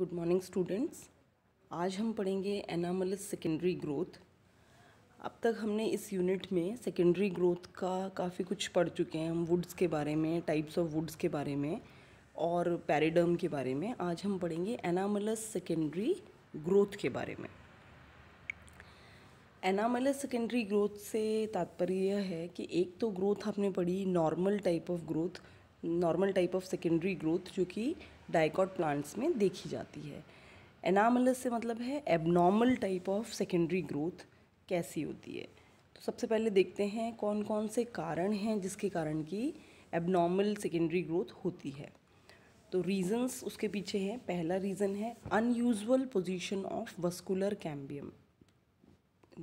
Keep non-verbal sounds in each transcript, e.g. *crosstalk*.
good morning students आज हम पढ़ेंगे एनामलस सेकेंडरी ग्रोथ अब तक हमने इस यूनिट में सेकेंडरी ग्रोथ का काफ़ी कुछ पढ़ चुके हैं हम वुड्स के बारे में टाइप्स ऑफ वुड्स के बारे में और पैरिडर्म के बारे में आज हम पढ़ेंगे एनामलस सेकेंडरी ग्रोथ के बारे में एनामलस सेकेंडरी ग्रोथ से तात्पर्य है कि एक तो ग्रोथ आपने पढ़ी normal type of growth normal type of secondary growth जो कि डाइकॉट प्लांट्स में देखी जाती है एनामलस से मतलब है abnormal type of secondary growth कैसी होती है तो सबसे पहले देखते हैं कौन कौन से कारण हैं जिसके कारण की एबनॉर्मल सेकेंडरी ग्रोथ होती है तो रीज़न्स उसके पीछे हैं पहला रीज़न है unusual position of vascular cambium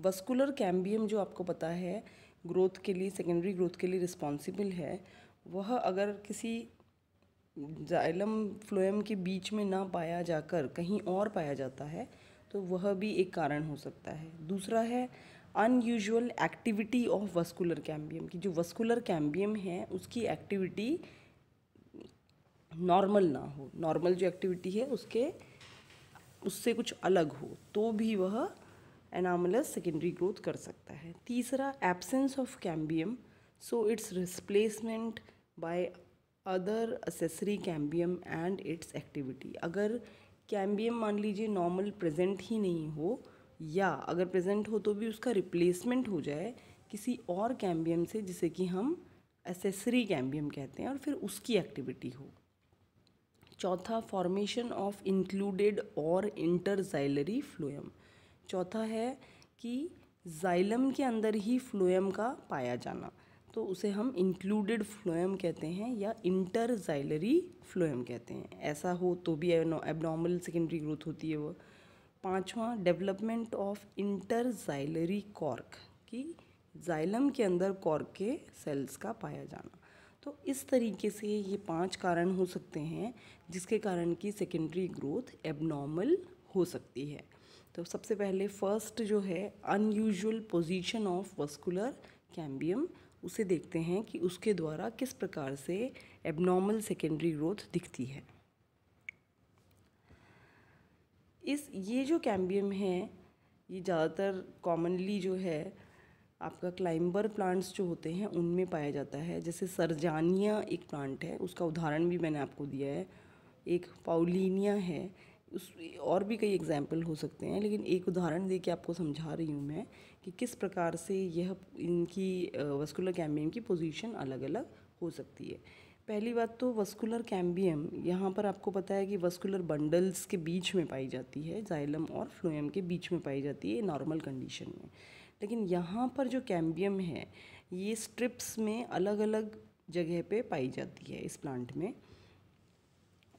vascular cambium जो आपको पता है ग्रोथ के लिए सेकेंडरी ग्रोथ के लिए रिस्पॉन्सिबल है वह अगर किसी जाइलम फ्लोएम के बीच में ना पाया जाकर कहीं और पाया जाता है तो वह भी एक कारण हो सकता है दूसरा है unusual activity of vascular cambium की जो वस्कुलर कैम्बियम है उसकी एक्टिविटी नॉर्मल ना हो नॉर्मल जो एक्टिविटी है उसके उससे कुछ अलग हो तो भी वह एनामलस सेकेंडरी ग्रोथ कर सकता है तीसरा absence of cambium so its replacement by other accessory cambium and its activity अगर कैम्बियम मान लीजिए नॉर्मल प्रेजेंट ही नहीं हो या अगर प्रेजेंट हो तो भी उसका रिप्लेसमेंट हो जाए किसी और कैम्बियम से जिसे कि हम एसेसरी कैम्बियम कहते हैं और फिर उसकी एक्टिविटी हो चौथा फॉर्मेशन ऑफ इंक्लूडेड और इंटरजाइलरी फ्लोएम चौथा है कि जाइलम के अंदर ही फ्लोएम का पाया जाना तो उसे हम इंक्लूडेड फ्लोएम कहते हैं या इंटरजाइलरी फ्लोएम कहते हैं ऐसा हो तो भी एबनॉर्मल सेकेंडरी ग्रोथ होती है वो पाँचवा डेवलपमेंट ऑफ इंटरजाइलरी कॉर्क की जाइलम के अंदर कॉर्क के सेल्स का पाया जाना तो इस तरीके से ये पांच कारण हो सकते हैं जिसके कारण की सेकेंडरी ग्रोथ एबनॉर्मल हो सकती है तो सबसे पहले फर्स्ट जो है unusual position of vascular cambium उसे देखते हैं कि उसके द्वारा किस प्रकार से एबनॉर्मल सेकेंडरी ग्रोथ दिखती है इस ये जो कैम्बियम है ये ज़्यादातर कॉमनली जो है आपका क्लाइंबर प्लांट्स जो होते हैं उनमें पाया जाता है जैसे सरजानिया एक प्लांट है उसका उदाहरण भी मैंने आपको दिया है एक पाउलिनिया है उस और भी कई एग्जाम्पल हो सकते हैं लेकिन एक उदाहरण दे के आपको समझा रही हूँ मैं कि किस प्रकार से यह इनकी वस्कुलर कैम्बियम की पोजीशन अलग अलग हो सकती है पहली बात तो वस्कुलर कैम्बियम यहाँ पर आपको पता है कि वस्कुलर बंडल्स के बीच में पाई जाती है जाइलम और फ्लोएम के बीच में पाई जाती है नॉर्मल कंडीशन में लेकिन यहाँ पर जो कैम्बियम है ये स्ट्रिप्स में अलग अलग जगह पे पाई जाती है इस प्लांट में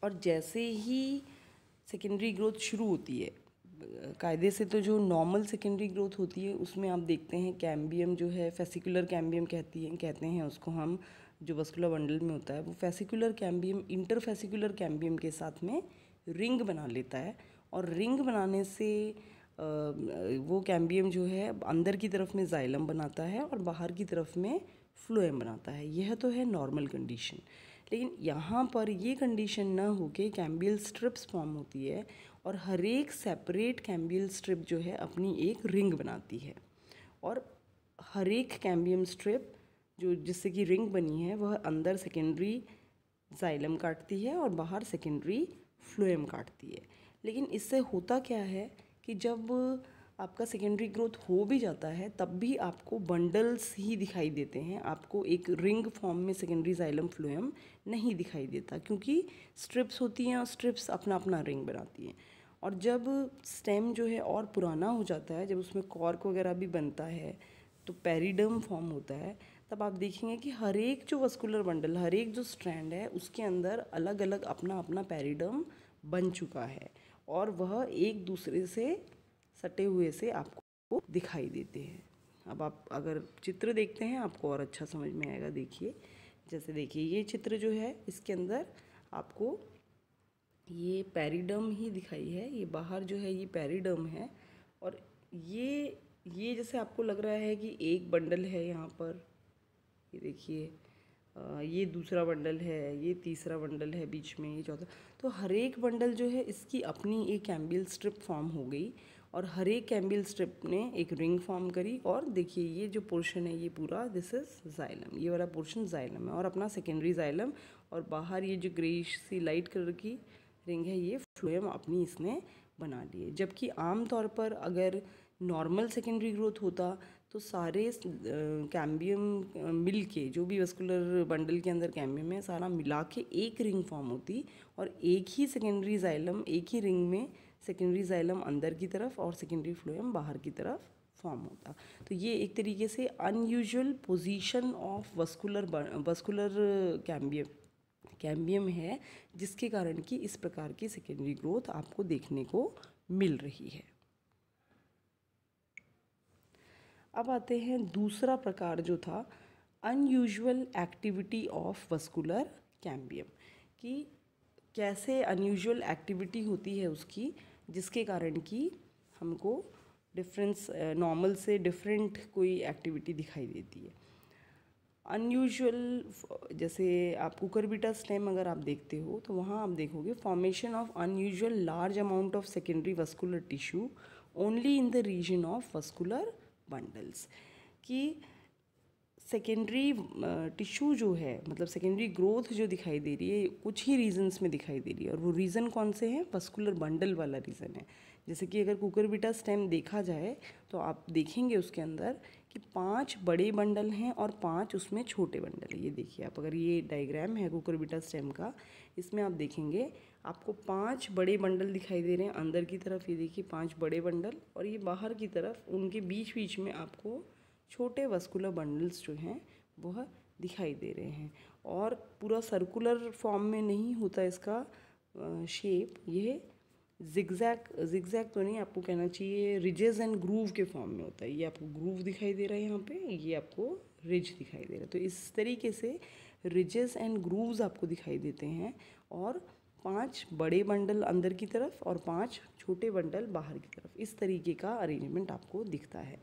और जैसे ही सेकेंडरी ग्रोथ शुरू होती है कायदे से तो जो नॉर्मल सेकेंडरी ग्रोथ होती है उसमें आप देखते हैं कैम्बियम जो है फेसिकुलर कैम्बियम कहती है कहते हैं उसको हम जो वस्कुलर बंडल में होता है वो फेसिकुलर कैम्बियम इंटरफेसिकुलर कैम्बियम के साथ में रिंग बना लेता है और रिंग बनाने से वो कैम्बियम जो है अंदर की तरफ में जाइलम बनाता है और बाहर की तरफ में फ्लोएम बनाता है यह तो है नॉर्मल कंडीशन लेकिन यहाँ पर ये कंडीशन ना होके कैम्बियल स्ट्रिप्स फॉर्म होती है और हर एक सेपरेट कैम्बियल स्ट्रिप जो है अपनी एक रिंग बनाती है और हर एक कैम्बियम स्ट्रिप जो जिससे कि रिंग बनी है वह अंदर सेकेंडरी जाइलम काटती है और बाहर सेकेंडरी फ्लोएम काटती है लेकिन इससे होता क्या है कि जब आपका सेकेंडरी ग्रोथ हो भी जाता है तब भी आपको बंडल्स ही दिखाई देते हैं आपको एक रिंग फॉर्म में सेकेंडरी जाइलम फ्लोएम नहीं दिखाई देता क्योंकि स्ट्रिप्स होती हैं और स्ट्रिप्स अपना अपना रिंग बनाती हैं और जब स्टेम जो है और पुराना हो जाता है जब उसमें कॉर्क वगैरह भी बनता है तो पेरीडम फॉर्म होता है तब आप देखेंगे कि हर एक जो वस्कुलर बंडल हर एक जो स्ट्रैंड है उसके अंदर अलग अलग अपना अपना पेरीडम बन चुका है और वह एक दूसरे से सटे हुए से आपको दिखाई देते हैं अब आप अगर चित्र देखते हैं आपको और अच्छा समझ में आएगा देखिए जैसे देखिए ये चित्र जो है इसके अंदर आपको ये पैरिडम ही दिखाई है ये बाहर जो है ये पैरिडम है और ये ये जैसे आपको लग रहा है कि एक बंडल है यहाँ पर ये देखिए ये दूसरा बंडल है ये तीसरा बंडल है बीच में ये चौथा तो हर एक बंडल जो है इसकी अपनी एक एम्बिल स्ट्रिप फॉर्म हो गई और हर एक कैम्बिल स्ट्रिप ने एक रिंग फॉर्म करी और देखिए ये जो पोर्शन है ये पूरा दिस इज जाइलम ये वाला पोर्शन जाइलम है और अपना सेकेंडरी जाइलम और बाहर ये जो ग्रेस सी लाइट कलर की रिंग है ये फ्लोएम अपनी इसने बना लिए जबकि आम तौर पर अगर नॉर्मल सेकेंडरी ग्रोथ होता तो सारे कैम्बियम मिल के जो भी वेस्कुलर बंडल के अंदर कैम्बियम है सारा मिला के एक रिंग फॉर्म होती और एक ही सेकेंडरी जाइलम एक ही रिंग में सेकेंडरी जाइलम अंदर की तरफ और सेकेंडरी फ्लोएम बाहर की तरफ फॉर्म होता तो ये एक तरीके से unusual position of vascular vascular cambium cambium है जिसके कारण कि इस प्रकार की सेकेंडरी ग्रोथ आपको देखने को मिल रही है अब आते हैं दूसरा प्रकार जो था unusual activity of vascular cambium कि कैसे अनयूजल एक्टिविटी होती है उसकी जिसके कारण कि हमको डिफरेंस नॉर्मल से डिफरेंट कोई एक्टिविटी दिखाई देती है अनयूजल जैसे आप बीटा स्टेम अगर आप देखते हो तो वहाँ आप देखोगे formation of unusual large amount of secondary vascular tissue only in the region of vascular bundles कि सेकेंडरी टिश्यू uh, जो है मतलब सेकेंडरी ग्रोथ जो दिखाई दे रही है कुछ ही रीजंस में दिखाई दे रही है और वो रीज़न कौन से हैं वस्कुलर बंडल वाला रीज़न है जैसे कि अगर कुकर बीटा स्टेम देखा जाए तो आप देखेंगे उसके अंदर कि पांच बड़े बंडल हैं और पांच उसमें छोटे बंडल हैं ये देखिए आप अगर ये डायग्राम है कुकर बीटा स्टेम का इसमें आप देखेंगे आपको पांच बड़े बंडल दिखाई दे रहे हैं अंदर की तरफ ये देखिए पांच बड़े बंडल और ये बाहर की तरफ उनके बीच बीच में आपको छोटे वस्कुलर बंडल्स जो हैं वह दिखाई दे रहे हैं और पूरा सर्कुलर फॉर्म में नहीं होता इसका शेप यह जिगजैक जिगजैक तो नहीं आपको कहना चाहिए रिजेज एंड ग्रूव के फॉर्म में होता है ये आपको ग्रूव दिखाई दे रहा है यहाँ पे ये आपको रिज दिखाई दे रहा है तो इस तरीके से रिजेस एंड ग्रूव्स आपको दिखाई देते हैं और पांच बड़े बंडल अंदर की तरफ और पांच छोटे बंडल बाहर की तरफ इस तरीके का अरेंजमेंट आपको दिखता है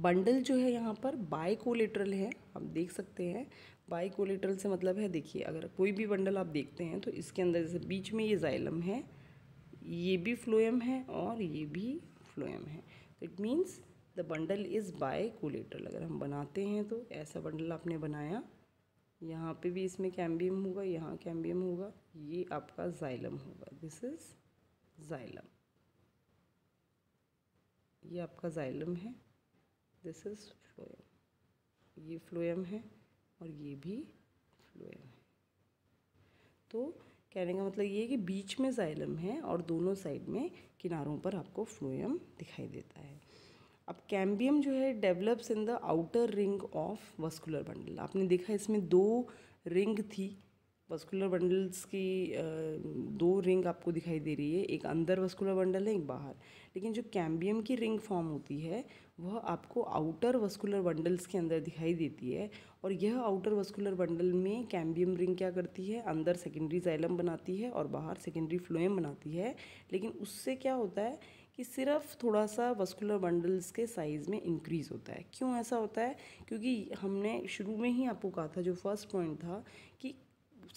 बंडल जो है यहाँ पर बाई कोलेट्रल है आप देख सकते हैं बाय कोलेट्रल से मतलब है देखिए अगर कोई भी बंडल आप देखते हैं तो इसके अंदर जैसे बीच में ये जाइलम है ये भी फ्लोएम है और ये भी फ्लोएम है तो it means the bundle is bicollateral अगर हम बनाते हैं तो ऐसा बंडल आपने बनाया यहाँ पे भी इसमें कैम्बियम होगा यहाँ कैम्बियम होगा ये आपका जाइलम होगा दिस इज़ जाइलम ये आपका जाइलम है दिस इज़ फ्लोएम ये फ्लोएम है और ये भी फ्लोएम है तो कहने का मतलब ये है कि बीच में जाइलम है और दोनों साइड में किनारों पर आपको फ्लोएम दिखाई देता है अब कैम्बियम जो है develops in the outer ring of vascular bundle आपने देखा इसमें दो रिंग थी वस्कुलर बंडल्स की दो रिंग आपको दिखाई दे रही है एक अंदर वस्कुलर बंडल है एक बाहर लेकिन जो कैम्बियम की रिंग फॉर्म होती है वह आपको आउटर वस्कुलर बंडल्स के अंदर दिखाई देती है और यह आउटर वस्कुलर बंडल में कैम्बियम रिंग क्या करती है अंदर सेकेंडरी जाइलम बनाती है और बाहर सेकेंडरी फ्लोएम बनाती है लेकिन उससे क्या होता है कि सिर्फ थोड़ा सा वस्कुलर बंडल्स के साइज़ में इंक्रीज़ होता है क्यों ऐसा होता है क्योंकि हमने शुरू में ही आपको कहा था जो फर्स्ट पॉइंट था कि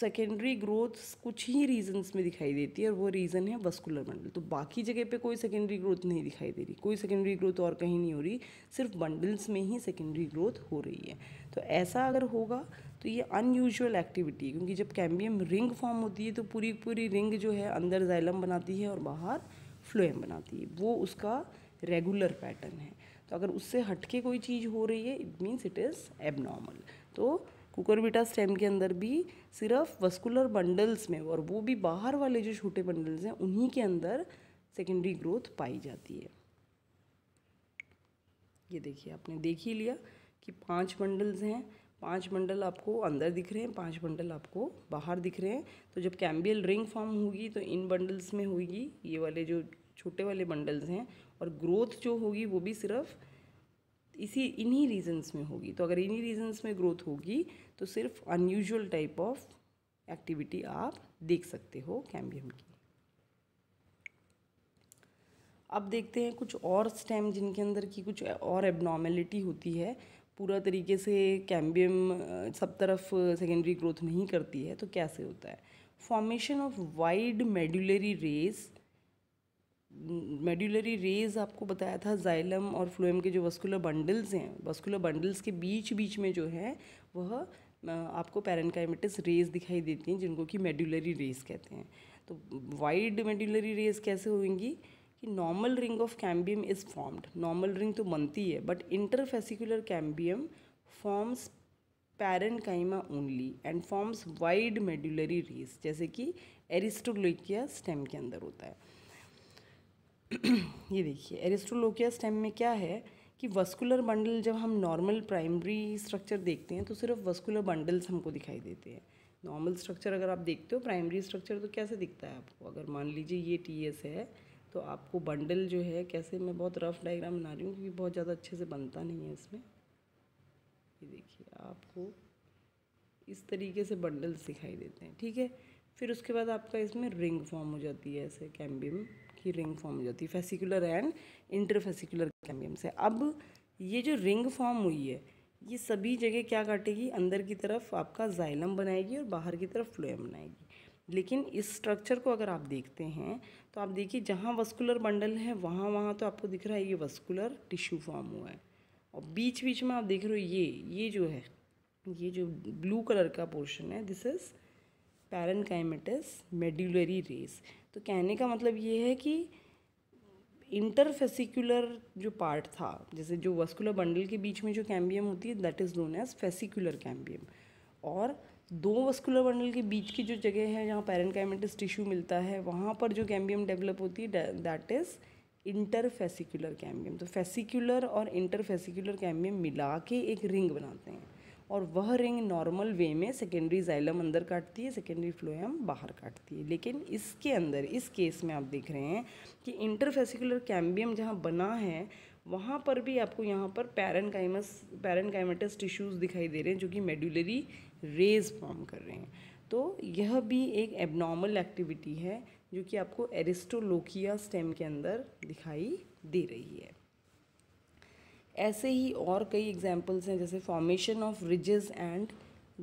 सेकेंडरी ग्रोथ कुछ ही रीजंस में दिखाई देती है और वो रीज़न है वस्कुलर बंडल तो बाकी जगह पे कोई सेकेंडरी ग्रोथ नहीं दिखाई दे रही कोई सेकेंडरी ग्रोथ और कहीं नहीं हो रही सिर्फ बंडल्स में ही सेकेंडरी ग्रोथ हो रही है तो ऐसा अगर होगा तो ये अनयूजल एक्टिविटी है क्योंकि जब कैम्बियम रिंग फॉर्म होती है तो पूरी पूरी रिंग जो है अंदर जैलम बनाती है और बाहर फ्लोएम बनाती है वो उसका रेगुलर पैटर्न है तो अगर उससे हटके कोई चीज़ हो रही है it means it is abnormal तो कुकरबिटा स्टेम के अंदर भी सिर्फ वस्कुलर बंडल्स में और वो भी बाहर वाले जो छोटे बंडल्स हैं उन्हीं के अंदर सेकेंडरी ग्रोथ पाई जाती है ये देखिए आपने देख ही लिया कि पांच बंडल्स हैं पांच बंडल आपको अंदर दिख रहे हैं पांच बंडल आपको बाहर दिख रहे हैं तो जब कैम्बियल रिंग फॉर्म होगी तो इन बंडल्स में होगी ये वाले जो छोटे वाले बंडल्स हैं और ग्रोथ जो होगी वो भी सिर्फ इसी इन्हीं रीजंस में होगी तो अगर इन्हीं रीजंस में ग्रोथ होगी तो सिर्फ अनयूजुअल टाइप ऑफ एक्टिविटी आप देख सकते हो कैम्बियम की अब देखते हैं कुछ और स्टेम जिनके अंदर की कुछ और एबनॉर्मेलिटी होती है पूरा तरीके से कैम्बियम सब तरफ सेकेंडरी ग्रोथ नहीं करती है तो कैसे होता है formation of wide medullary rays medullary rays आपको बताया था जाइलम और फ्लोएम के जो वस्कुलर बंडल्स हैं वस्कुलर बंडल्स के बीच बीच में जो है वह आपको पैरनकाइमेटिस रेज दिखाई देती हैं जिनको कि मेडुलरी रेज कहते हैं तो वाइड मेडुलरी रेज कैसे होंगी कि normal ring of cambium is formed normal ring तो बनती है but interfascicular cambium forms parenchyma only and forms wide medullary rays जैसे कि एरिस्टोलोकिया स्टेम के अंदर होता है *clears throat* ये देखिए एरिस्टोलोकिया स्टेम में क्या है कि वस्कुलर बंडल जब हम नॉर्मल प्राइमरी स्ट्रक्चर देखते हैं तो सिर्फ वस्कुलर बंडल्स हमको दिखाई देते हैं नॉर्मल स्ट्रक्चर अगर आप देखते हो प्राइमरी स्ट्रक्चर तो कैसे दिखता है आपको अगर मान लीजिए ये टी एस है तो आपको बंडल जो है कैसे मैं बहुत रफ डायग्राम बना रही हूँ क्योंकि बहुत ज़्यादा अच्छे से बनता नहीं है इसमें ये देखिए आपको इस तरीके से बंडल्स दिखाई देते हैं ठीक है फिर उसके बाद आपका इसमें रिंग फॉर्म हो जाती है ऐसे कैम्बियम की रिंग फॉर्म हो जाती है फेसिकुलर एंड इंटरफेसिकुलर कैम्बियम से अब ये जो रिंग फॉर्म हुई है ये सभी जगह क्या काटेगी अंदर की तरफ आपका जाइलम बनाएगी और बाहर की तरफ फ्लोएम बनाएगी लेकिन इस स्ट्रक्चर को अगर आप देखते हैं तो आप देखिए जहाँ वस्कुलर बंडल है वहाँ वहाँ तो आपको दिख रहा है ये वस्कुलर टिश्यू फॉर्म हुआ है और बीच बीच में आप देख रहे हो ये ये जो है ये जो ब्लू कलर का पोर्शन है this is parenchymatous medullary rays तो कहने का मतलब ये है कि इंटरफेसिकुलर जो पार्ट था जैसे जो वस्कुलर बंडल के बीच में जो कैम्बियम होती है that is known as fascicular cambium और दो वस्कुलर बंडल के बीच की जो जगह है जहाँ पैरेनकाइमेटिस टिश्यू मिलता है वहाँ पर जो कैम्बियम डेवलप होती है दैट इज़ इंटरफेसिकुलर कैम्बियम तो फेसिकुलर और इंटरफेसिकुलर कैम्बियम मिला के एक रिंग बनाते हैं और वह रिंग नॉर्मल वे में सेकेंडरी जाइलम अंदर काटती है सेकेंडरी फ्लोएम बाहर काटती है लेकिन इसके अंदर इस केस में आप देख रहे हैं कि इंटरफेसिकुलर कैम्बियम जहाँ बना है वहाँ पर भी आपको यहाँ पर पैरनकाइमस पैरनकाइमेटस टिश्यूज़ दिखाई दे रहे हैं जो कि मेडुलरी रेज फॉर्म कर रहे हैं तो यह भी एक एबनॉर्मल एक्टिविटी है जो कि आपको एरिस्टोलोकिया स्टेम के अंदर दिखाई दे रही है ऐसे ही और कई एग्जाम्पल्स हैं जैसे formation of ridges and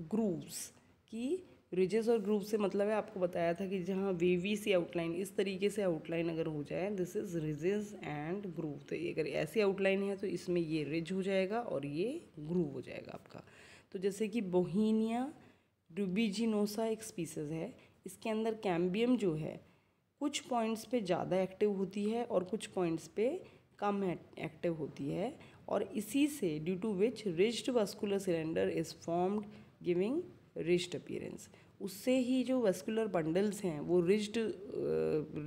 grooves कि रिजेस और ग्रूव से मतलब है आपको बताया था कि जहाँ वेवी सी आउटलाइन इस तरीके से आउटलाइन अगर हो जाए this is ridges and groove तो ये अगर ऐसी आउटलाइन है तो इसमें ये रिज हो जाएगा और ये ग्रूव हो जाएगा आपका तो जैसे कि बोहिनिया रूबीजिनोसा एक स्पीसीज है इसके अंदर कैम्बियम जो है कुछ पॉइंट्स पे ज़्यादा एक्टिव होती है और कुछ पॉइंट्स पे कम एक्टिव होती है और इसी से due to which ridged vascular cylinder is formed giving ridged appearance उससे ही जो वेस्कुलर बंडल्स हैं वो रिज्ड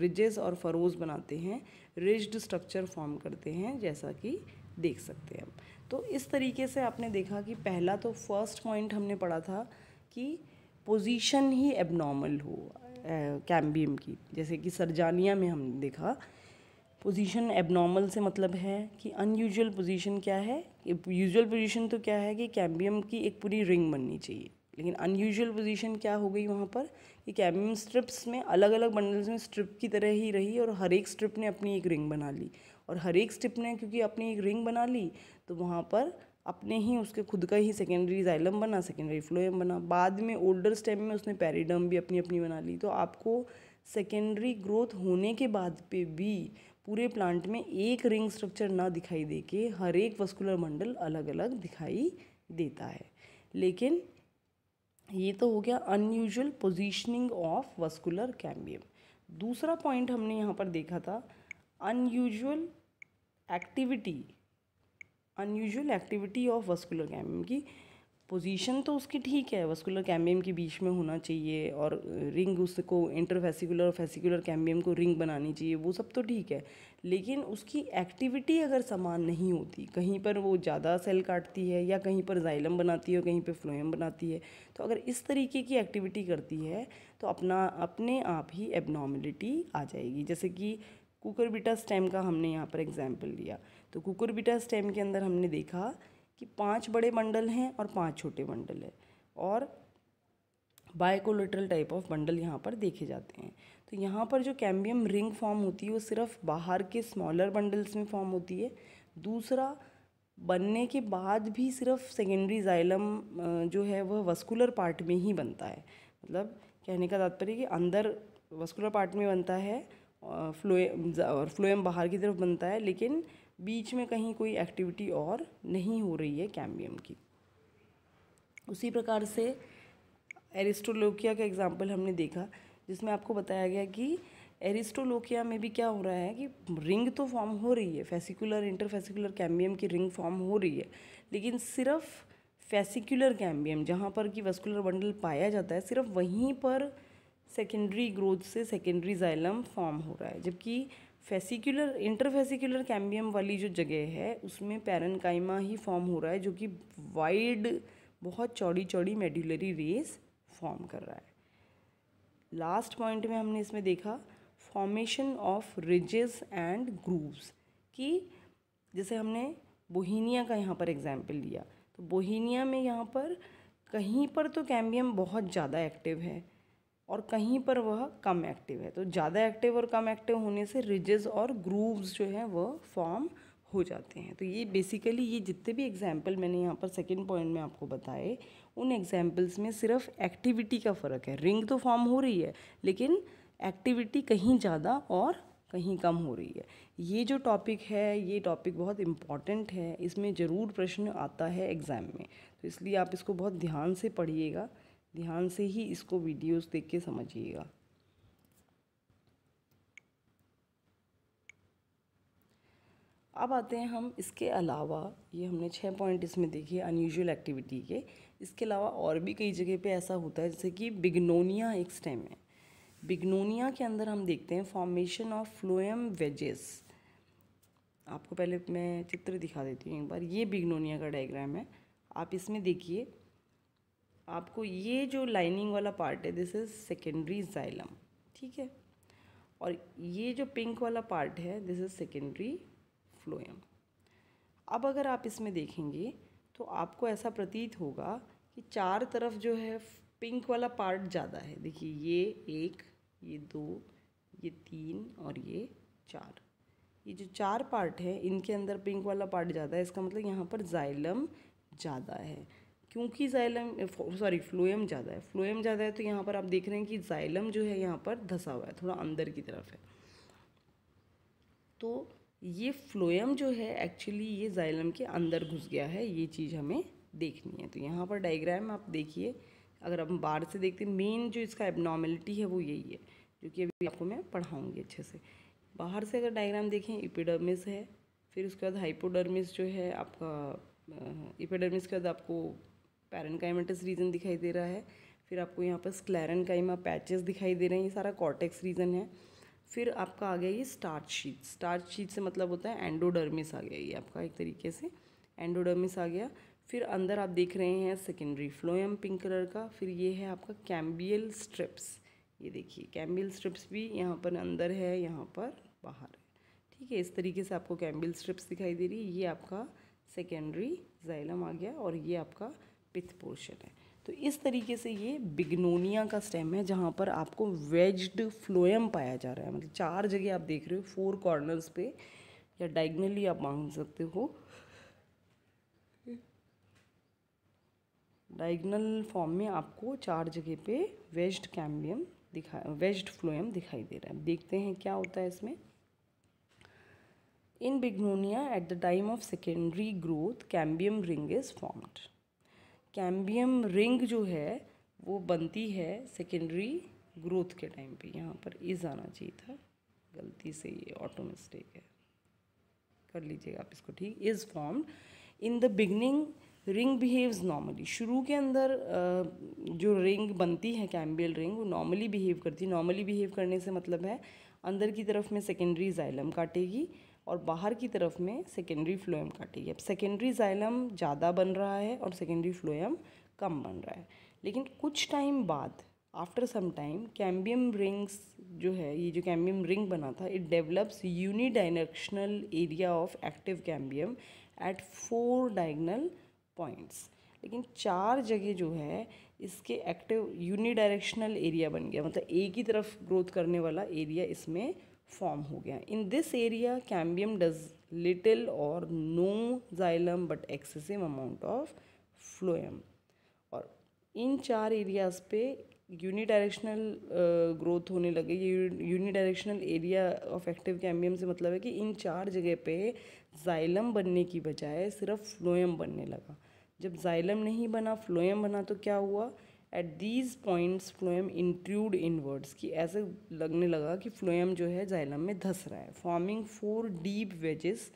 रिजेस और फरोज बनाते हैं रिज्ड स्ट्रक्चर फॉर्म करते हैं जैसा कि देख सकते हैं हम तो इस तरीके से आपने देखा कि पहला तो फर्स्ट पॉइंट हमने पढ़ा था कि पोजीशन ही एबनॉर्मल हो कैम्बियम की जैसे कि सरजानिया में हमने देखा पोजीशन एबनॉर्मल से मतलब है कि अनयूजुअल पोजीशन क्या है यूजुअल पोजीशन तो क्या है कि कैम्बियम की एक पूरी रिंग बननी चाहिए लेकिन अनयूजुअल पोजीशन क्या हो गई वहाँ पर कि कैम्बियम स्ट्रिप्स में अलग अलग बंडल्स में स्ट्रिप की तरह ही रही और हर एक स्ट्रिप ने अपनी एक रिंग बना ली और हर एक स्ट्रिप ने क्योंकि अपनी एक रिंग बना ली तो वहाँ पर अपने ही उसके खुद का ही सेकेंडरी जाइलम बना सेकेंडरी फ्लोएम बना बाद में ओल्डर स्टेम में उसने पैरिडम भी अपनी अपनी बना ली तो आपको सेकेंडरी ग्रोथ होने के बाद पे भी पूरे प्लांट में एक रिंग स्ट्रक्चर ना दिखाई दे के हर एक वस्कुलर मंडल अलग अलग दिखाई देता है लेकिन ये तो हो गया unusual positioning of vascular cambium दूसरा पॉइंट हमने यहाँ पर देखा था unusual activity unusual activity of vascular cambium की पोजीशन तो उसकी ठीक है वस्कुलर कैम्बियम के बीच में होना चाहिए और रिंग उसको इंटरफेसिकुलर और फेसिकुलर कैम्बियम को रिंग बनानी चाहिए वो सब तो ठीक है लेकिन उसकी एक्टिविटी अगर समान नहीं होती कहीं पर वो ज़्यादा सेल काटती है या कहीं पर जाइलम बनाती है और कहीं पर फ्लोएम बनाती है तो अगर इस तरीके की एक्टिविटी करती है तो अपना अपने आप ही एबनॉर्मलिटी आ जाएगी जैसे कि कुकरबिटा स्टेम का हमने यहाँ पर एग्जाम्पल लिया तो कुकरबिटा स्टेम के अंदर हमने देखा कि पांच बड़े मंडल हैं और पांच छोटे मंडल हैं और बायकोलेटरल टाइप ऑफ बंडल यहाँ पर देखे जाते हैं तो यहाँ पर जो कैम्बियम रिंग फॉर्म होती है वो सिर्फ बाहर के स्मॉलर बंडल्स में फॉर्म होती है दूसरा बनने के बाद भी सिर्फ सेकेंडरी जाइलम जो है वह वस्कुलर पार्ट में ही बनता है मतलब कहने का तात्पर्य कि अंदर वस्कुलर पार्ट में बनता है फ्लोएम और फ्लोएम बाहर की तरफ बनता है लेकिन बीच में कहीं कोई एक्टिविटी और नहीं हो रही है कैम्बियम की उसी प्रकार से एरिस्टोलोकिया का एग्जाम्पल हमने देखा जिसमें आपको बताया गया कि एरिस्टोलोकिया में भी क्या हो रहा है कि रिंग तो फॉर्म हो रही है फेसिकुलर इंटरफेसिकुलर कैम्बियम की रिंग फॉर्म हो रही है लेकिन सिर्फ फेसिकुलर कैम्बियम जहाँ पर कि वेस्कुलर बंडल पाया जाता है सिर्फ वहीं पर सेकेंडरी ग्रोथ से सेकेंडरी जाइलम फॉर्म हो रहा है जबकि फेसिकुलर इंटरफेसिकुलर कैम्बियम वाली जो जगह है उसमें पैरनकाइमा ही फॉर्म हो रहा है जो कि वाइड बहुत चौड़ी चौड़ी मेडुलरी रेस फॉर्म कर रहा है लास्ट पॉइंट में हमने इसमें देखा formation of ridges and grooves कि जैसे हमने बोहिनिया का यहाँ पर एग्जाम्पल लिया तो बोहिनिया में यहाँ पर कहीं पर तो कैम्बियम बहुत ज़्यादा एक्टिव है और कहीं पर वह कम एक्टिव है तो ज़्यादा एक्टिव और कम एक्टिव होने से रिजेज और ग्रूव्स जो हैं वह फॉर्म हो जाते हैं तो ये बेसिकली ये जितने भी एग्जाम्पल मैंने यहाँ पर सेकेंड पॉइंट में आपको बताए उन एग्जाम्पल्स में सिर्फ एक्टिविटी का फ़र्क है रिंग तो फॉर्म हो रही है लेकिन एक्टिविटी कहीं ज़्यादा और कहीं कम हो रही है ये जो टॉपिक है ये टॉपिक बहुत इम्पॉर्टेंट है इसमें ज़रूर प्रश्न आता है एग्ज़ाम में तो इसलिए आप इसको बहुत ध्यान से पढ़िएगा ध्यान से ही इसको वीडियोस देख के समझिएगा अब आते हैं हम इसके अलावा ये हमने छः पॉइंट इसमें देखे अनयूजुअल एक्टिविटी के इसके अलावा और भी कई जगह पे ऐसा होता है जैसे कि बिग्नोनिया एक स्टेम है बिग्नोनिया के अंदर हम देखते हैं फॉर्मेशन ऑफ फ्लोएम वेजेस आपको पहले मैं चित्र दिखा देती हूँ एक बार ये बिग्नोनिया का डायग्राम है आप इसमें देखिए आपको ये जो लाइनिंग वाला पार्ट है दिस इज़ सेकेंडरी जाइलम ठीक है और ये जो पिंक वाला पार्ट है दिस इज़ सेकेंडरी फ्लोएम अब अगर आप इसमें देखेंगे तो आपको ऐसा प्रतीत होगा कि चार तरफ जो है पिंक वाला पार्ट ज़्यादा है देखिए ये एक ये दो ये तीन और ये चार ये जो चार पार्ट है इनके अंदर पिंक वाला पार्ट ज़्यादा है इसका मतलब यहाँ पर जाइलम ज़्यादा है क्योंकि जाइलम सॉरी फ्लोएम ज़्यादा है फ्लोएम ज़्यादा है तो यहाँ पर आप देख रहे हैं कि जाइलम जो है यहाँ पर धंसा हुआ है थोड़ा अंदर की तरफ है तो ये फ्लोएम जो है एक्चुअली ये जाइलम के अंदर घुस गया है ये चीज़ हमें देखनी है तो यहाँ पर डायग्राम आप देखिए अगर हम बाहर से देखते हैं मेन जो इसका एबनॉर्मेलिटी है वो यही है जो कि अभी आपको मैं पढ़ाऊँगी अच्छे से बाहर से अगर डाइग्राम देखें इपिडर्मिस है फिर उसके बाद हाइपोडर्मिस जो है आपका इपिडर्मिस के बाद आपको पैरनकाइमेटिस रीजन दिखाई दे रहा है फिर आपको यहाँ पर स्क्लेरन काइमा पैचेस दिखाई दे रहे हैं ये सारा कॉटेक्स रीजन है फिर आपका आ गया ये स्टार्च शीट स्टार्च शीट से मतलब होता है एंडोडर्मिस आ गया ये आपका एक तरीके से एंडोडर्मिस आ गया फिर अंदर आप देख रहे हैं सेकेंडरी फ्लोएम पिंक कलर का फिर ये है आपका कैम्बियल स्ट्रिप्स ये देखिए कैम्बियल स्ट्रिप्स भी यहाँ पर अंदर है यहाँ पर बाहर ठीक है इस तरीके से आपको कैम्बियल स्ट्रिप्स दिखाई दे रही है ये आपका सेकेंडरी जाइलम आ गया और ये आपका पित्त पोर्शन है तो इस तरीके से ये बिग्नोनिया का स्टेम है जहाँ पर आपको वेज्ड फ्लोएम पाया जा रहा है मतलब चार जगह आप देख रहे हो फोर कॉर्नर्स पे या डाइगनली आप मांग सकते हो डाइगनल फॉर्म में आपको चार जगह पे वेज्ड कैम्बियम दिखा वेज्ड फ्लोएम दिखाई दे रहा है देखते हैं क्या होता है इसमें in Bignonia at the time of secondary growth cambium ring is formed cambium ring जो है वो बनती है सेकेंडरी ग्रोथ के टाइम पे यहाँ पर इज़ आना चाहिए था गलती से ये ऑटो मिस्टेक है कर लीजिएगा आप इसको ठीक is form in the beginning ring behaves normally शुरू के अंदर जो रिंग बनती है कैम्बियल रिंग वो नॉर्मली बिहेव करती है नॉर्मली बिहेव करने से मतलब है अंदर की तरफ में सेकेंडरी जाइलम काटेगी और बाहर की तरफ में सेकेंडरी फ्लोएम काटेगी अब सेकेंडरी जाइलम ज़्यादा बन रहा है और सेकेंडरी फ्लोएम कम बन रहा है लेकिन कुछ टाइम बाद after some time cambium rings जो है ये जो कैम्बियम रिंग बना था it develops unidirectional area of active cambium at four diagonal points लेकिन चार जगह जो है इसके एक्टिव यूनी डायरेक्शनल एरिया बन गया मतलब एक ही तरफ ग्रोथ करने वाला एरिया इसमें फॉर्म हो गया in this area cambium does little और no xylem but excessive amount of phloem और इन चार एरियाज पे यूनिडायरेक्शनल ग्रोथ uh, होने लगे ये unidirectional area of active cambium से मतलब है कि इन चार जगह पे जाइलम बनने की बजाय सिर्फ फ्लोएम बनने लगा जब जाइलम नहीं बना फ्लोएम बना तो क्या हुआ at these points phloem intrude inwards कि ऐसे लगने लगा कि फ्लोएम जो है जाइलम में धस रहा है forming four deep wedges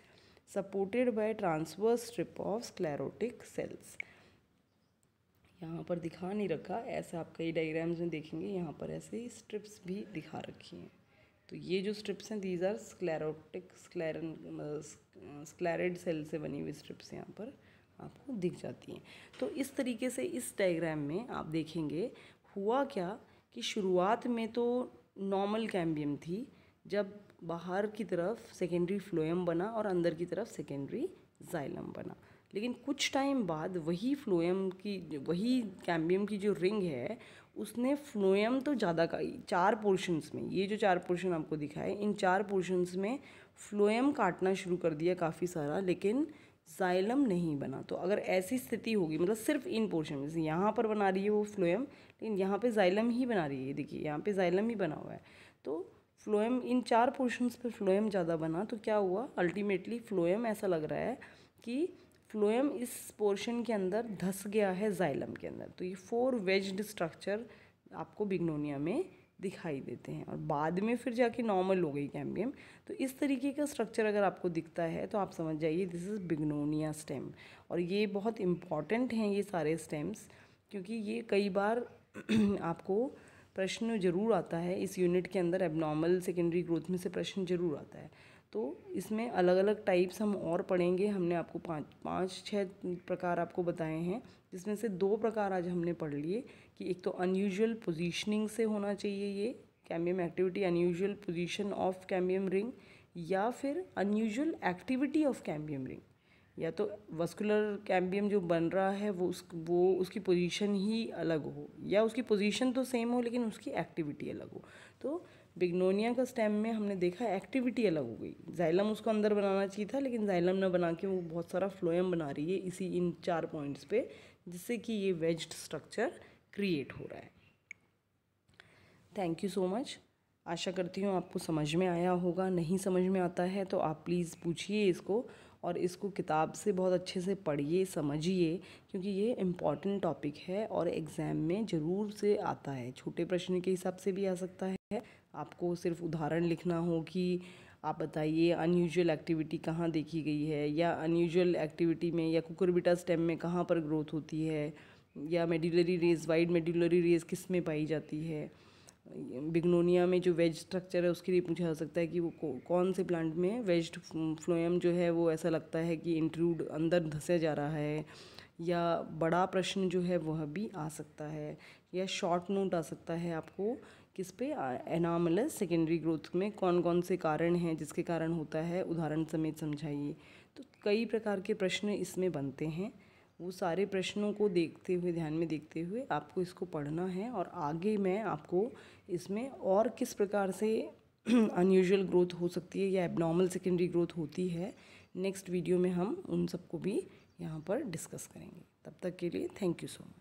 supported by transverse strip of sclerotic cells यहाँ पर दिखा नहीं रखा ऐसे आप कई डायग्राम्स में देखेंगे यहाँ पर ऐसे ही स्ट्रिप्स भी दिखा रखी हैं तो ये जो स्ट्रिप्स हैं दीज आर स्क्लेरोटिक स्क्लेर स्क्लेरिड सेल से बनी हुई स्ट्रिप्स यहाँ पर आपको दिख जाती हैं तो इस तरीके से इस डायग्राम में आप देखेंगे हुआ क्या कि शुरुआत में तो नॉर्मल कैम्बियम थी जब बाहर की तरफ सेकेंडरी फ्लोएम बना और अंदर की तरफ सेकेंडरी जाइलम बना लेकिन कुछ टाइम बाद वही फ्लोएम की वही कैम्बियम की जो रिंग है उसने फ्लोएम तो ज़्यादा का चार पोर्शंस में ये जो चार पोर्शन आपको दिखाए इन चार पोर्शंस में फ्लोएम काटना शुरू कर दिया काफ़ी सारा लेकिन जाइलम नहीं बना तो अगर ऐसी स्थिति होगी मतलब सिर्फ इन पोर्शन में यहाँ पर बना रही है वो फ्लोएम लेकिन यहाँ पे जाइलम ही बना रही है देखिए यहाँ पे जाइलम ही बना हुआ है तो फ्लोएम इन चार पोर्शंस पे फ्लोएम ज़्यादा बना तो क्या हुआ अल्टीमेटली फ्लोएम ऐसा लग रहा है कि फ्लोएम इस पोर्शन के अंदर धस गया है जाइलम के अंदर तो ये फोर वेज्ड स्ट्रक्चर आपको बिग्नोनिया में दिखाई देते हैं और बाद में फिर जाके नॉर्मल हो गई कैम्बियम तो इस तरीके का स्ट्रक्चर अगर आपको दिखता है तो आप समझ जाइए दिस इज़ बिग्नोनिया स्टेम और ये बहुत इम्पॉर्टेंट हैं ये सारे स्टेम्स क्योंकि ये कई बार *clears throat* आपको प्रश्न जरूर आता है इस यूनिट के अंदर एबनॉर्मल सेकेंडरी ग्रोथ में से प्रश्न जरूर आता है तो इसमें अलग अलग टाइप्स हम और पढ़ेंगे हमने आपको पाँच पाँच छः प्रकार आपको बताए हैं जिसमें से दो प्रकार आज हमने पढ़ लिए कि एक तो अनयूजुअल पोजीशनिंग से होना चाहिए ये cambium activity unusual position of cambium ring या फिर unusual activity of cambium ring या तो वस्कुलर कैम्बियम जो बन रहा है वो उस वो उसकी पोजीशन ही अलग हो या उसकी पोजीशन तो सेम हो लेकिन उसकी एक्टिविटी अलग हो तो बिग्नोनिया का स्टेम में हमने देखा एक्टिविटी अलग हो गई जाइलम उसको अंदर बनाना चाहिए था लेकिन जाइलम ना बना के वो बहुत सारा फ्लोएम बना रही है इसी इन चार पॉइंट्स पे जिससे कि ये वेज्ड स्ट्रक्चर क्रिएट हो रहा है थैंक यू सो मच आशा करती हूँ आपको समझ में आया होगा नहीं समझ में आता है तो आप प्लीज़ पूछिए इसको और इसको किताब से बहुत अच्छे से पढ़िए समझिए क्योंकि ये इम्पॉर्टेंट टॉपिक है और एग्ज़ाम में ज़रूर से आता है छोटे प्रश्न के हिसाब से भी आ सकता है आपको सिर्फ उदाहरण लिखना हो कि आप बताइए अनयूजुअल एक्टिविटी कहाँ देखी गई है या अनयूजुअल एक्टिविटी में या कुकरबिटा स्टेम में कहाँ पर ग्रोथ होती है या medullary rays wide medullary rays किस में पाई जाती है बिग्नोनिया में जो वेज स्ट्रक्चर है उसके लिए पूछा जा सकता है कि वो कौन से प्लांट में वेज फ्लोएम जो है वो ऐसा लगता है कि इंट्रूड अंदर धसे जा रहा है या बड़ा प्रश्न जो है वह भी आ सकता है या शॉर्ट नोट आ सकता है आपको किस पे एनामलस सेकेंडरी ग्रोथ में कौन कौन से कारण हैं जिसके कारण होता है उदाहरण समेत समझाइए तो कई प्रकार के प्रश्न इसमें बनते हैं वो सारे प्रश्नों को देखते हुए ध्यान में देखते हुए आपको इसको पढ़ना है और आगे मैं आपको इसमें और किस प्रकार से अनयूजुअल *clears throat* ग्रोथ हो सकती है या एबनॉर्मल सेकेंडरी ग्रोथ होती है नेक्स्ट वीडियो में हम उन सबको भी यहाँ पर डिस्कस करेंगे तब तक के लिए थैंक यू सो मच